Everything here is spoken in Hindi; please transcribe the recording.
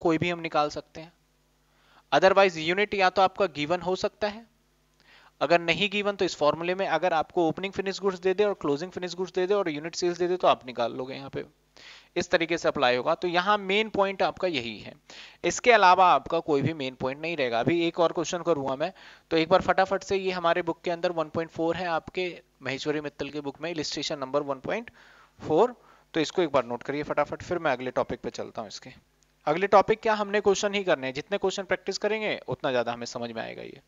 कोई भी हम निकाल सकते हैं अदरवाइज यूनिट या तो आपका गिवन हो सकता है अगर नहीं गिवन तो इस फॉर्मूले में अगर आपको ओपनिंग फिनिश गुड्स दे दे और क्लोजिंग फिनिश गुड्स दे दे और यूनिट सेल्स दे दे तो आप निकाल लोगे यहाँ पे इस तरीके से अप्लाई होगा तो यहाँ मेन पॉइंट आपका यही है इसके अलावा आपका कोई भी मेन पॉइंट नहीं रहेगा अभी एक और क्वेश्चन करूँगा मैं तो एक बार फटाफट से ये हमारे बुक के अंदर वन है आपके महेश्वरी मित्तल के बुक में इलिस्ट्रेशन नंबर वन तो इसको एक बार नोट करिए फटाफट फिर मैं अगले टॉपिक पे चलता हूँ इसके अगले टॉपिक क्या हमने क्वेश्चन ही करने हैं जितने क्वेश्चन प्रैक्टिस करेंगे उतना ज्यादा हमें समझ में आएगा ये